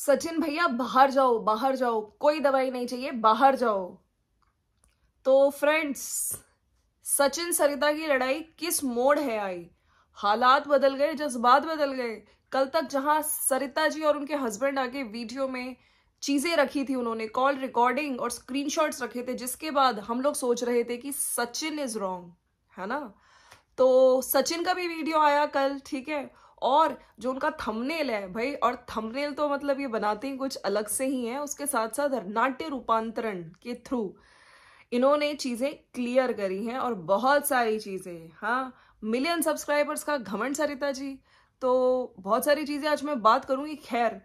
सचिन भैया बाहर जाओ बाहर जाओ कोई दवाई नहीं चाहिए बाहर जाओ तो फ्रेंड्स सचिन सरिता की लड़ाई किस मोड़ है आई हालात बदल गए जज्बात बदल गए कल तक जहां सरिता जी और उनके हस्बैंड आके वीडियो में चीजें रखी थी उन्होंने कॉल रिकॉर्डिंग और स्क्रीनशॉट्स रखे थे जिसके बाद हम लोग सोच रहे थे कि सचिन इज रॉन्ग है ना तो सचिन का भी वीडियो आया कल ठीक है और जो उनका थंबनेल है भाई और थंबनेल तो मतलब ये बनाते ही कुछ अलग से ही हैं उसके साथ साथ नाट्य रूपांतरण के थ्रू इन्होंने चीज़ें क्लियर करी हैं और बहुत सारी चीज़ें हाँ मिलियन सब्सक्राइबर्स का घमंड सरिता जी तो बहुत सारी चीज़ें आज मैं बात करूँगी खैर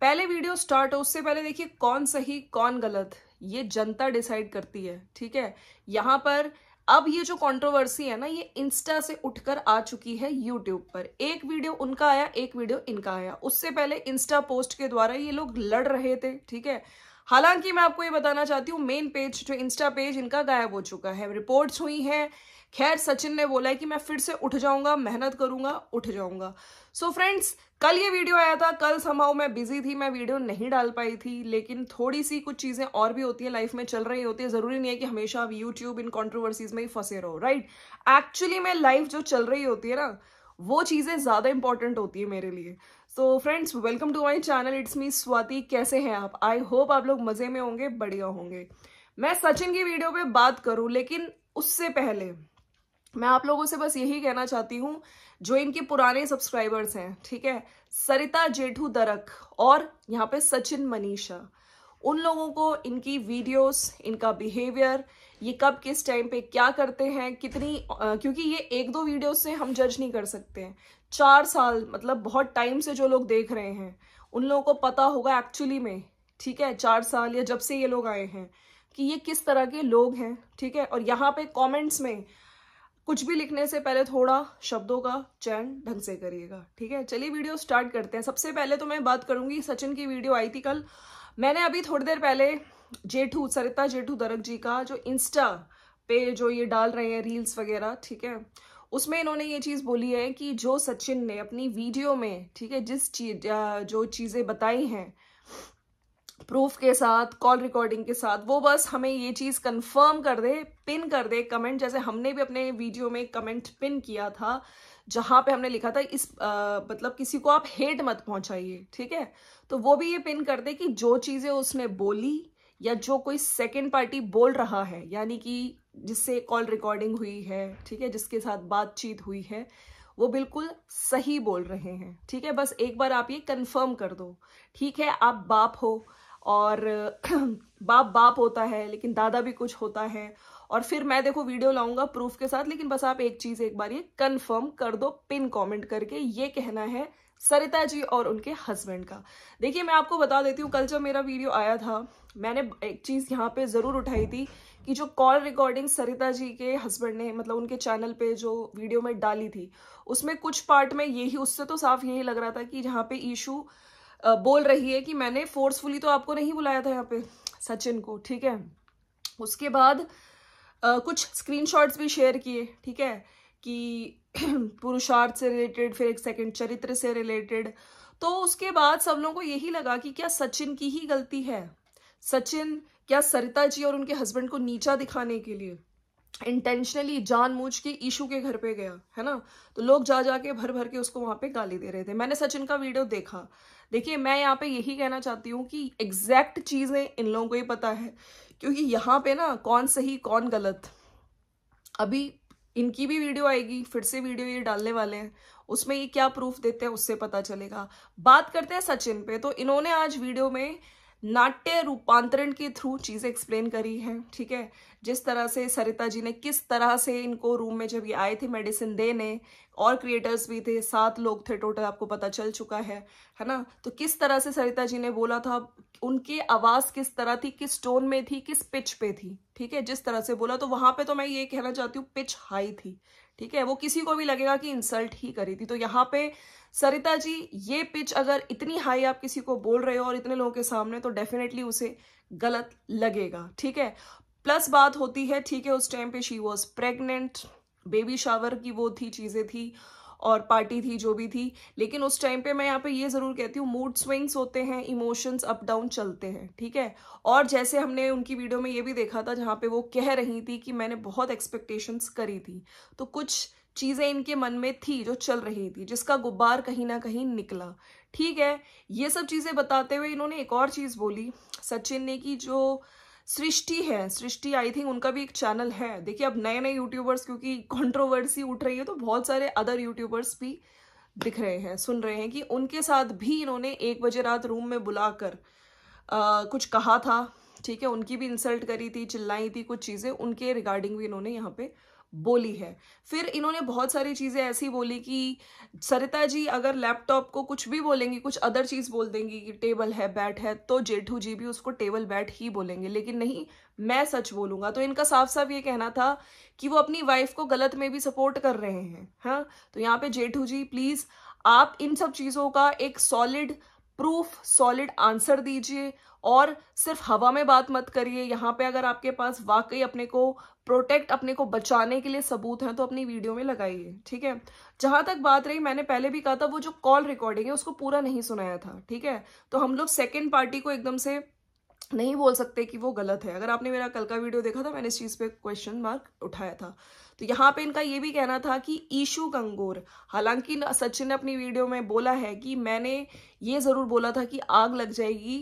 पहले वीडियो स्टार्ट हो उससे पहले देखिए कौन सही कौन गलत ये जनता डिसाइड करती है ठीक है यहाँ पर अब ये जो कंट्रोवर्सी है ना ये इंस्टा से उठकर आ चुकी है यूट्यूब पर एक वीडियो उनका आया एक वीडियो इनका आया उससे पहले इंस्टा पोस्ट के द्वारा ये लोग लड़ रहे थे ठीक है हालांकि मैं आपको ये बताना चाहती हूँ मेन पेज जो इंस्टा पेज इनका गायब हो चुका है रिपोर्ट्स हुई हैं खैर सचिन ने बोला है कि मैं फिर से उठ जाऊंगा मेहनत करूंगा उठ जाऊंगा सो so फ्रेंड्स कल ये वीडियो आया था कल समाओ मैं बिजी थी मैं वीडियो नहीं डाल पाई थी लेकिन थोड़ी सी कुछ चीज़ें और भी होती हैं लाइफ में चल रही होती है ज़रूरी नहीं है कि हमेशा आप यूट्यूब इन कॉन्ट्रोवर्सीज में ही फंसे रहो राइट एक्चुअली में लाइफ जो चल रही होती है ना वो चीज़ें ज़्यादा इंपॉर्टेंट होती है मेरे लिए so friends welcome to my channel it's me Swati कैसे हैं आप आई होप आप लोग मज़े में होंगे बढ़िया होंगे मैं सचिन की वीडियो पे बात करूं लेकिन उससे पहले मैं आप लोगों से बस यही कहना चाहती हूँ जो इनके पुराने सब्सक्राइबर्स हैं ठीक है सरिता जेठू दरक और यहाँ पे सचिन मनीषा उन लोगों को इनकी वीडियोस इनका बिहेवियर ये कब किस टाइम पे क्या करते हैं कितनी आ, क्योंकि ये एक दो वीडियो से हम जज नहीं कर सकते हैं चार साल मतलब बहुत टाइम से जो लोग देख रहे हैं उन लोगों को पता होगा एक्चुअली में ठीक है चार साल या जब से ये लोग आए हैं कि ये किस तरह के लोग हैं ठीक है और यहाँ पे कॉमेंट्स में कुछ भी लिखने से पहले थोड़ा शब्दों का चयन ढंग से करिएगा ठीक है चलिए वीडियो स्टार्ट करते हैं सबसे पहले तो मैं बात करूंगी सचिन की वीडियो आई थी कल मैंने अभी थोड़ी देर पहले जेठू सरिता जेठू दरक जी का जो इंस्टा पे जो ये डाल रहे हैं रील्स वगैरह ठीक है उसमें इन्होंने ये चीज़ बोली है कि जो सचिन ने अपनी वीडियो में ठीक है जिस चीज जो चीज़ें बताई हैं प्रूफ के साथ कॉल रिकॉर्डिंग के साथ वो बस हमें ये चीज़ कंफर्म कर दे पिन कर दे कमेंट जैसे हमने भी अपने वीडियो में कमेंट पिन किया था जहाँ पे हमने लिखा था इस आ, मतलब किसी को आप हेट मत पहुँचाइए ठीक है तो वो भी ये पिन कर दे कि जो चीज़ें उसने बोली या जो कोई सेकेंड पार्टी बोल रहा है यानी कि जिससे कॉल रिकॉर्डिंग हुई है ठीक है जिसके साथ बातचीत हुई है वो बिल्कुल सही बोल रहे हैं ठीक है बस एक बार आप ये कंफर्म कर दो ठीक है आप बाप हो और बाप बाप होता है लेकिन दादा भी कुछ होता है और फिर मैं देखो वीडियो लाऊंगा प्रूफ के साथ लेकिन बस आप एक चीज एक बार ये कंफर्म कर दो पिन कमेंट करके ये कहना है सरिता जी और उनके हस्बैंड का देखिए मैं आपको बता देती हूँ कल जब मेरा वीडियो आया था मैंने एक चीज़ यहाँ पे ज़रूर उठाई थी कि जो कॉल रिकॉर्डिंग सरिता जी के हस्बैंड ने मतलब उनके चैनल पे जो वीडियो में डाली थी उसमें कुछ पार्ट में यही उससे तो साफ यही लग रहा था कि जहाँ पे ईशू बोल रही है कि मैंने फोर्सफुली तो आपको नहीं बुलाया था यहाँ पे सचिन को ठीक है उसके बाद आ, कुछ स्क्रीनशॉट्स भी शेयर किए ठीक है कि पुरुषार्थ से रिलेटेड फिर एक सेकंड चरित्र से रिलेटेड तो उसके बाद सब लोगों को यही लगा कि क्या सचिन की ही गलती है सचिन क्या सरिता जी और उनके हस्बैंड को नीचा दिखाने के लिए इंटेंशनली जानबूझ के ईशू के घर पे गया है ना तो लोग जा जा के भर भर के उसको वहां पे गाली दे रहे थे मैंने सचिन का वीडियो देखा देखिए मैं यहाँ पे यही कहना चाहती हूँ कि एग्जैक्ट चीज़ें इन लोगों को ही पता है क्योंकि यहाँ पे ना कौन सही कौन गलत अभी इनकी भी वीडियो आएगी फिर से वीडियो ये डालने वाले हैं उसमें ये क्या प्रूफ देते हैं उससे पता चलेगा बात करते हैं सचिन पे तो इन्होंने आज वीडियो में नाट्य रूपांतरण के थ्रू चीज़ें एक्सप्लेन करी हैं ठीक है जिस तरह से सरिता जी ने किस तरह से इनको रूम में जब ये आए थे मेडिसिन देने और क्रिएटर्स भी थे सात लोग थे टोटल आपको पता चल चुका है है ना तो किस तरह से सरिता जी ने बोला था उनकी आवाज़ किस तरह थी किस टोन में थी किस पिच पे थी ठीक है जिस तरह से बोला तो वहाँ पर तो मैं ये कहना चाहती हूँ पिच हाई थी ठीक है वो किसी को भी लगेगा कि इंसल्ट ही करी थी तो यहाँ पे सरिता जी ये पिच अगर इतनी हाई आप किसी को बोल रहे हो और इतने लोगों के सामने तो डेफिनेटली उसे गलत लगेगा ठीक है प्लस बात होती है ठीक है उस टाइम पे she was pregnant baby shower की वो थी चीज़ें थी और पार्टी थी जो भी थी लेकिन उस टाइम पे मैं यहाँ पे ये ज़रूर कहती हूँ मूड स्विंग्स होते हैं इमोशंस अप डाउन चलते हैं ठीक है और जैसे हमने उनकी वीडियो में ये भी देखा था जहाँ पे वो कह रही थी कि मैंने बहुत एक्सपेक्टेशंस करी थी तो कुछ चीज़ें इनके मन में थी जो चल रही थी जिसका गुब्बार कहीं ना कहीं निकला ठीक है ये सब चीज़ें बताते हुए इन्होंने एक और चीज़ बोली सचिन ने कि जो सृष्टि है सृष्टि आई थिंक उनका भी एक चैनल है देखिए अब नए नए यूट्यूबर्स क्योंकि कंट्रोवर्सी उठ रही है तो बहुत सारे अदर यूट्यूबर्स भी दिख रहे हैं सुन रहे हैं कि उनके साथ भी इन्होंने एक बजे रात रूम में बुलाकर कुछ कहा था ठीक है उनकी भी इंसल्ट करी थी चिल्लाई थी कुछ चीज़ें उनके रिगार्डिंग भी इन्होंने यहाँ पे बोली है फिर इन्होंने बहुत सारी चीज़ें ऐसी बोली कि सरिता जी अगर लैपटॉप को कुछ भी बोलेंगी कुछ अदर चीज़ बोल देंगी कि टेबल है बैट है तो जेठू जी भी उसको टेबल बैट ही बोलेंगे लेकिन नहीं मैं सच बोलूँगा तो इनका साफ साफ ये कहना था कि वो अपनी वाइफ को गलत में भी सपोर्ट कर रहे हैं हाँ तो यहाँ पे जेठू जी प्लीज़ आप इन सब चीज़ों का एक सॉलिड प्रूफ सॉलिड आंसर दीजिए और सिर्फ हवा में बात मत करिए यहाँ पे अगर आपके पास वाकई अपने को प्रोटेक्ट अपने को बचाने के लिए सबूत हैं तो अपनी वीडियो में लगाइए ठीक है जहां तक बात रही मैंने पहले भी कहा था वो जो कॉल रिकॉर्डिंग है उसको पूरा नहीं सुनाया था ठीक है तो हम लोग सेकेंड पार्टी को एकदम से नहीं बोल सकते कि वो गलत है अगर आपने मेरा कल का वीडियो देखा था मैंने इस चीज़ पे क्वेश्चन मार्क उठाया था तो यहाँ पे इनका ये भी कहना था कि ईशु गंगोर हालांकि सचिन ने अपनी वीडियो में बोला है कि मैंने ये ज़रूर बोला था कि आग लग जाएगी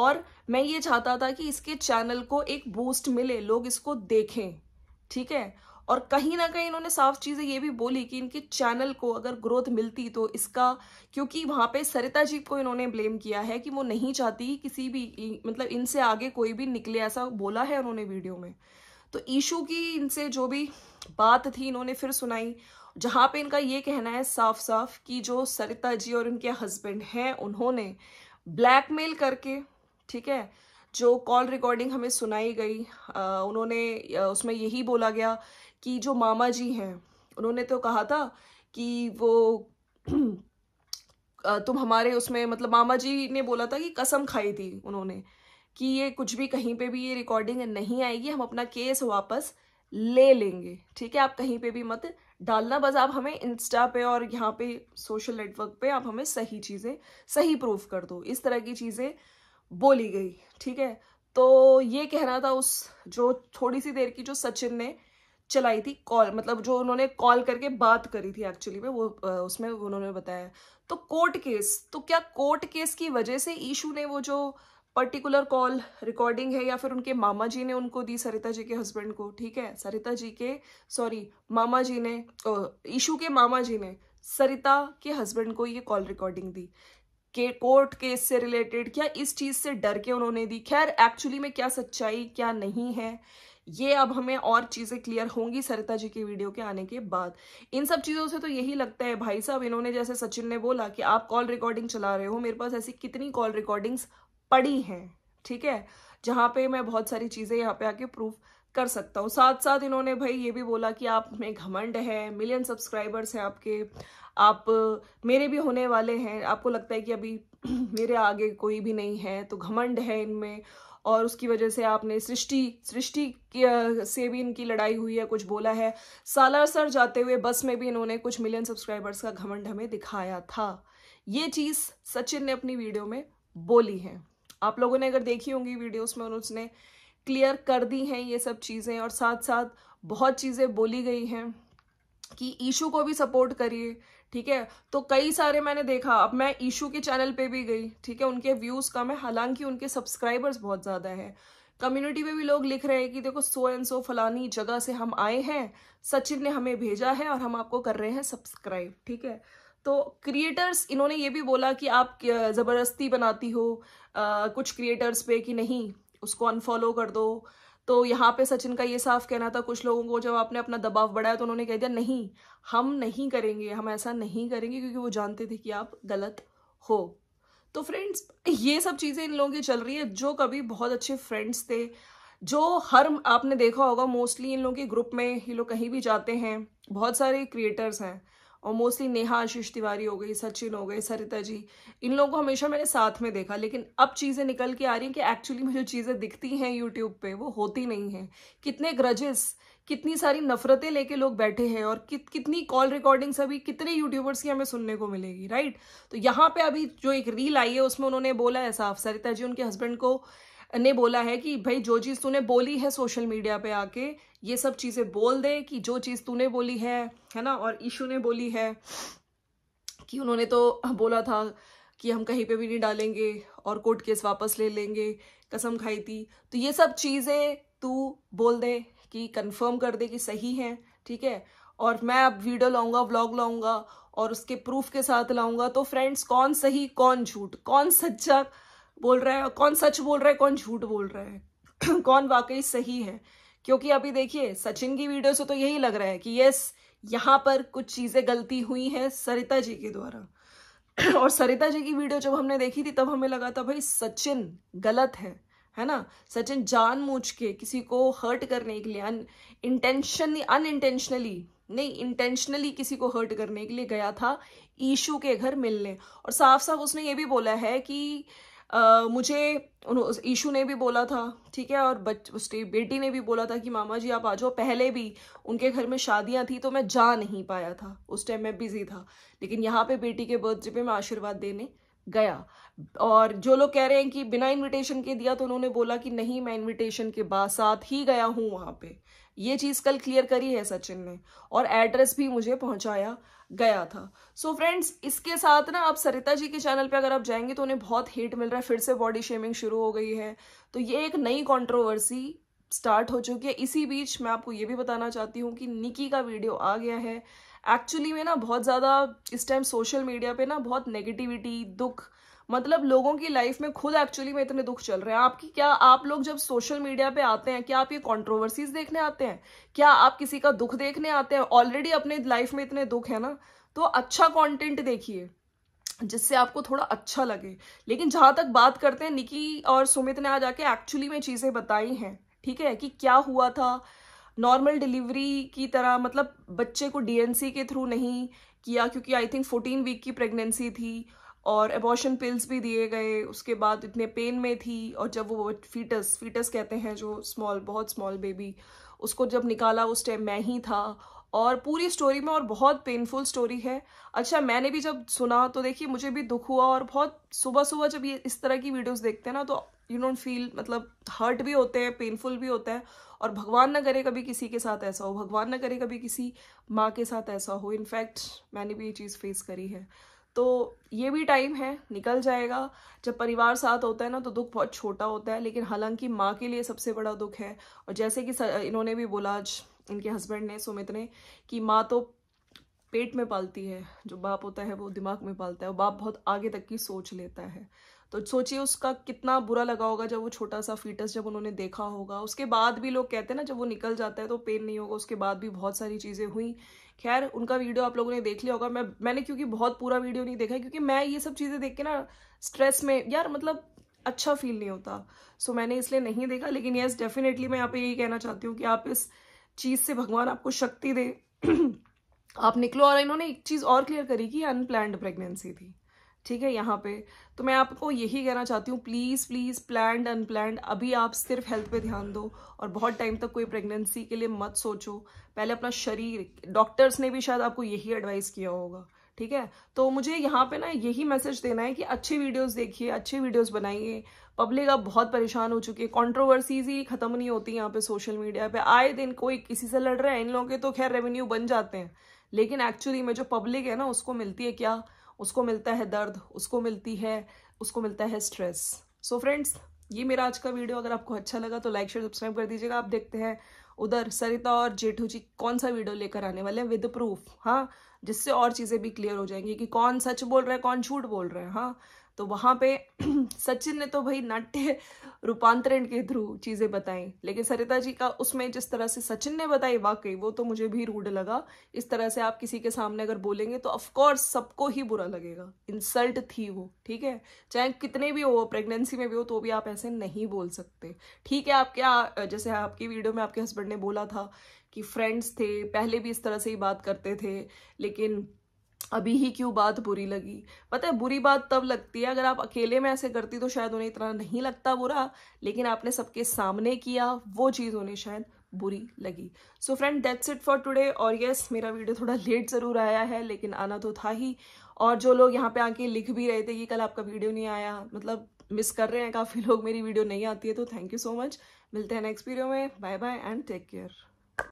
और मैं ये चाहता था कि इसके चैनल को एक बूस्ट मिले लोग इसको देखें ठीक है और कहीं ना कहीं इन्होंने साफ चीज़ें ये भी बोली कि इनके चैनल को अगर ग्रोथ मिलती तो इसका क्योंकि वहाँ पे सरिता जी को इन्होंने ब्लेम किया है कि वो नहीं चाहती किसी भी मतलब इनसे आगे कोई भी निकले ऐसा बोला है उन्होंने वीडियो में तो ईशू की इनसे जो भी बात थी इन्होंने फिर सुनाई जहाँ पे इनका ये कहना है साफ साफ कि जो सरिता जी और इनके हस्बैंड हैं उन्होंने ब्लैकमेल करके ठीक है जो कॉल रिकॉर्डिंग हमें सुनाई गई उन्होंने उसमें यही बोला गया कि जो मामा जी हैं उन्होंने तो कहा था कि वो तुम हमारे उसमें मतलब मामा जी ने बोला था कि कसम खाई थी उन्होंने कि ये कुछ भी कहीं पे भी ये रिकॉर्डिंग नहीं आएगी हम अपना केस वापस ले लेंगे ठीक है आप कहीं पे भी मत डालना बस आप हमें इंस्टा पे और यहाँ पे सोशल नेटवर्क पे आप हमें सही चीज़ें सही प्रूफ कर दो इस तरह की चीज़ें बोली गई ठीक है तो ये कहना था उस जो थोड़ी सी देर की जो सचिन ने चलाई थी कॉल मतलब जो उन्होंने कॉल करके बात करी थी एक्चुअली में वो उसमें उन्होंने बताया तो कोर्ट केस तो क्या कोर्ट केस की वजह से ईशू ने वो जो पर्टिकुलर कॉल रिकॉर्डिंग है या फिर उनके मामा जी ने उनको दी सरिता जी के हस्बैंड को ठीक है सरिता जी के सॉरी मामा जी ने ईशू के मामा जी ने सरिता के हस्बैंड को ये कॉल रिकॉर्डिंग दी के कोर्ट केस से रिलेटेड क्या इस चीज़ से डर के उन्होंने दी खैर एक्चुअली में क्या सच्चाई क्या नहीं है ये अब हमें और चीज़ें क्लियर होंगी सरिता जी की वीडियो के आने के बाद इन सब चीज़ों से तो यही लगता है भाई साहब इन्होंने जैसे सचिन ने बोला कि आप कॉल रिकॉर्डिंग चला रहे हो मेरे पास ऐसी कितनी कॉल रिकॉर्डिंग्स पड़ी हैं ठीक है जहाँ पे मैं बहुत सारी चीज़ें यहाँ पे आके प्रूफ कर सकता हूँ साथ साथ इन्होंने भाई ये भी बोला कि आप में घमंड है मिलियन सब्सक्राइबर्स हैं आपके आप मेरे भी होने वाले हैं आपको लगता है कि अभी मेरे आगे कोई भी नहीं है तो घमंड है इनमें और उसकी वजह से आपने सृष्टि सृष्टि से भी इनकी लड़ाई हुई है कुछ बोला है सालासर जाते हुए बस में भी इन्होंने कुछ मिलियन सब्सक्राइबर्स का घमंड हमें दिखाया था ये चीज़ सचिन ने अपनी वीडियो में बोली है आप लोगों ने अगर देखी होंगी वीडियोस में उन्होंने क्लियर कर दी हैं ये सब चीज़ें और साथ साथ बहुत चीज़ें बोली गई हैं कि ईशू को भी सपोर्ट करिए ठीक है तो कई सारे मैंने देखा अब मैं ईशू के चैनल पे भी गई ठीक है उनके व्यूज़ कम है हालांकि उनके सब्सक्राइबर्स बहुत ज़्यादा हैं कम्युनिटी में भी लोग लिख रहे हैं कि देखो सो एंड सो फलानी जगह से हम आए हैं सचिन ने हमें भेजा है और हम आपको कर रहे हैं सब्सक्राइब ठीक है तो क्रिएटर्स इन्होंने ये भी बोला कि आप ज़बरदस्ती बनाती हो आ, कुछ क्रिएटर्स पे कि नहीं उसको अनफॉलो कर दो तो यहाँ पे सचिन का ये साफ कहना था कुछ लोगों को जब आपने अपना दबाव बढ़ाया तो उन्होंने कह दिया नहीं हम नहीं करेंगे हम ऐसा नहीं करेंगे क्योंकि वो जानते थे कि आप गलत हो तो फ्रेंड्स ये सब चीज़ें इन लोगों की चल रही है जो कभी बहुत अच्छे फ्रेंड्स थे जो हर आपने देखा होगा मोस्टली इन लोगों के ग्रुप में ये लोग कहीं भी जाते हैं बहुत सारे क्रिएटर्स हैं और मोस्टली नेहा आशीष तिवारी हो गई सचिन हो गए सरिता जी इन लोगों को हमेशा मैंने साथ में देखा लेकिन अब चीज़ें निकल के आ रही हैं कि एक्चुअली में जो चीज़ें दिखती हैं यूट्यूब पे वो होती नहीं हैं कितने ग्रजेस कितनी सारी नफरतें लेके लोग बैठे हैं और कि, कितनी कॉल रिकॉर्डिंग्स अभी कितने यूट्यूबर्स की हमें सुनने को मिलेगी राइट तो यहाँ पर अभी जो एक रील आई है उसमें उन्होंने बोला है साफ सरिता जी उनके हस्बैंड को ने बोला है कि भाई जो चीज़ तूने बोली है सोशल मीडिया पे आके ये सब चीज़ें बोल दे कि जो चीज़ तूने बोली है है ना और ईशू ने बोली है कि उन्होंने तो बोला था कि हम कहीं पे भी नहीं डालेंगे और कोर्ट केस वापस ले लेंगे कसम खाई थी तो ये सब चीज़ें तू बोल दे कि कन्फर्म कर दे कि सही है ठीक है और मैं अब वीडियो लाऊंगा व्लॉग लाऊंगा और उसके प्रूफ के साथ लाऊंगा तो फ्रेंड्स कौन सही कौन झूठ कौन सच्चा बोल रहा है कौन सच बोल रहा है कौन झूठ बोल रहा है कौन वाकई सही है क्योंकि अभी देखिए सचिन की वीडियो से तो यही लग रहा है कि यस यहाँ पर कुछ चीज़ें गलती हुई हैं सरिता जी के द्वारा और सरिता जी की वीडियो जब हमने देखी थी तब हमें लगा था भाई सचिन गलत है है ना सचिन मूझ के किसी को हर्ट करने के लिए इंटेंशनली नहीं इंटेंशनली किसी को हर्ट करने के लिए गया था ईशू के घर मिलने और साफ साफ उसने ये भी बोला है कि मुझे ईशू ने भी बोला था ठीक है और बच उसकी बेटी ने भी बोला था कि मामा जी आप आ जाओ पहले भी उनके घर में शादियां थी तो मैं जा नहीं पाया था उस टाइम मैं बिजी था लेकिन यहाँ पे बेटी के बर्थडे पे मैं आशीर्वाद देने गया और जो लोग कह रहे हैं कि बिना इनविटेशन के दिया तो उन्होंने बोला कि नहीं मैं इनविटेशन के बाद साथ ही गया हूं वहां पे ये चीज़ कल क्लियर करी है सचिन ने और एड्रेस भी मुझे पहुंचाया गया था सो so फ्रेंड्स इसके साथ ना आप सरिता जी के चैनल पे अगर आप जाएंगे तो उन्हें बहुत हेट मिल रहा है फिर से बॉडी शेमिंग शुरू हो गई है तो ये एक नई कॉन्ट्रोवर्सी स्टार्ट हो चुकी है इसी बीच मैं आपको ये भी बताना चाहती हूँ कि निकी का वीडियो आ गया है एक्चुअली में ना बहुत ज़्यादा इस टाइम सोशल मीडिया पे ना बहुत नेगेटिविटी दुख मतलब लोगों की लाइफ में खुद एक्चुअली में इतने दुख चल रहे हैं आपकी क्या आप लोग जब सोशल मीडिया पे आते हैं क्या आप ये कॉन्ट्रोवर्सीज देखने आते हैं क्या आप किसी का दुख देखने आते हैं ऑलरेडी अपने लाइफ में इतने दुख है ना तो अच्छा कॉन्टेंट देखिए जिससे आपको थोड़ा अच्छा लगे लेकिन जहां तक बात करते हैं निकी और सुमित ने आज आके एक्चुअली में चीज़ें बताई हैं ठीक है कि क्या हुआ था नॉर्मल डिलीवरी की तरह मतलब बच्चे को डीएनसी के थ्रू नहीं किया क्योंकि आई थिंक फोर्टीन वीक की प्रेगनेंसी थी और एबॉर्शन पिल्स भी दिए गए उसके बाद इतने पेन में थी और जब वो फीटस फीटस कहते हैं जो स्मॉल बहुत स्मॉल बेबी उसको जब निकाला उस टाइम मैं ही था और पूरी स्टोरी में और बहुत पेनफुल स्टोरी है अच्छा मैंने भी जब सुना तो देखिए मुझे भी दुख हुआ और बहुत सुबह सुबह जब ये इस तरह की वीडियोस देखते हैं ना तो यू डोंट फील मतलब हर्ट भी होते हैं पेनफुल भी होता है और भगवान ना करे कभी किसी के साथ ऐसा हो भगवान ना करे कभी किसी माँ के साथ ऐसा हो इनफैक्ट मैंने भी ये चीज़ फेस करी है तो ये भी टाइम है निकल जाएगा जब परिवार साथ होता है ना तो दुख बहुत छोटा होता है लेकिन हालांकि माँ के लिए सबसे बड़ा दुख है और जैसे कि इन्होंने भी बोला आज इनके हस्बैंड ने सुमित ने कि माँ तो पेट में पालती है जो बाप होता है वो दिमाग में पालता है और बाप बहुत आगे तक की सोच लेता है तो सोचिए उसका कितना बुरा लगा होगा जब वो छोटा सा फीटस जब उन्होंने देखा होगा उसके बाद भी लोग कहते हैं ना जब वो निकल जाता है तो पेन नहीं होगा उसके बाद भी बहुत सारी चीज़ें हुई खैर उनका वीडियो आप लोगों ने देख लिया होगा मैं मैंने क्योंकि बहुत पूरा वीडियो नहीं देखा क्योंकि मैं ये सब चीज़ें देख के ना स्ट्रेस में यार मतलब अच्छा फील नहीं होता सो मैंने इसलिए नहीं देखा लेकिन येस डेफिनेटली मैं यहाँ पर यही कहना चाहती हूँ कि आप इस चीज़ से भगवान आपको शक्ति दे आप निकलो और इन्होंने एक चीज़ और क्लियर करी कि अनप्लैंड प्रेगनेंसी थी ठीक है यहाँ पे तो मैं आपको यही कहना चाहती हूँ प्लीज़ प्लीज़ प्लान अनप्लैंड अभी आप सिर्फ हेल्थ पे ध्यान दो और बहुत टाइम तक कोई प्रेगनेंसी के लिए मत सोचो पहले अपना शरीर डॉक्टर्स ने भी शायद आपको यही एडवाइस किया होगा ठीक है तो मुझे यहाँ पे ना यही मैसेज देना है कि अच्छे वीडियोस देखिए अच्छे वीडियोस बनाइए पब्लिक अब बहुत परेशान हो चुकी है कॉन्ट्रोवर्सीज ही खत्म नहीं होती यहाँ पे सोशल मीडिया पे आए दिन कोई किसी से लड़ रहा है इन लोगों के तो खैर रेवेन्यू बन जाते हैं लेकिन एक्चुअली में जो पब्लिक है ना उसको मिलती है क्या उसको मिलता है दर्द उसको मिलती है उसको मिलता है स्ट्रेस सो फ्रेंड्स ये मेरा आज का वीडियो अगर आपको अच्छा लगा तो लाइक शेयर सब्सक्राइब कर दीजिएगा आप देखते हैं उधर सरिता और जेठू जी कौन सा वीडियो लेकर आने वाले हैं विद प्रूफ हाँ जिससे और चीज़ें भी क्लियर हो जाएंगी कि कौन सच बोल रहा है कौन झूठ बोल रहा है हाँ तो वहाँ पे सचिन ने तो भाई नाट्य रूपांतरण के थ्रू चीज़ें बताई लेकिन सरिता जी का उसमें जिस तरह से सचिन ने बताई वाकई वो तो मुझे भी रूढ़ लगा इस तरह से आप किसी के सामने अगर बोलेंगे तो ऑफकोर्स सबको ही बुरा लगेगा इंसल्ट थी वो ठीक है चाहे कितने भी हो प्रेगनेंसी में भी हो तो भी आप ऐसे नहीं बोल सकते ठीक है आप क्या जैसे आपकी वीडियो में आपके हस्बैंड ने बोला था कि फ्रेंड्स थे पहले भी इस तरह से ही बात करते थे लेकिन अभी ही क्यों बात बुरी लगी पता है बुरी बात तब लगती है अगर आप अकेले में ऐसे करती तो शायद उन्हें इतना नहीं लगता बुरा लेकिन आपने सबके सामने किया वो चीज़ उन्हें शायद बुरी लगी so friend that's it for today और यस मेरा वीडियो थोड़ा लेट ज़रूर आया है लेकिन आना तो था ही और जो लोग यहाँ पे आके लिख भी रहे थे कि कल आपका वीडियो नहीं आया मतलब मिस कर रहे हैं काफ़ी लोग मेरी वीडियो नहीं आती है तो थैंक यू सो मच मिलते हैं नेक्स्ट वीडियो में bye bye and take care